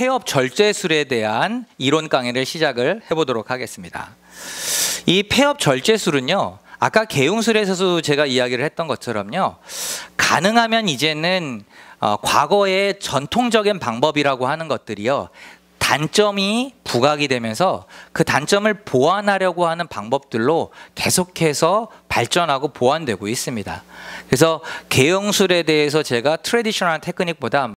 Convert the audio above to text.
폐업 절제술에 대한 이론 강의를 시작을 해보도록 하겠습니다. 이 폐업 절제술은요, 아까 개용술에서도 제가 이야기를 했던 것처럼요, 가능하면 이제는 어, 과거의 전통적인 방법이라고 하는 것들이요, 단점이 부각이 되면서 그 단점을 보완하려고 하는 방법들로 계속해서 발전하고 보완되고 있습니다. 그래서 개형술에 대해서 제가 트레디셔널 테크닉보다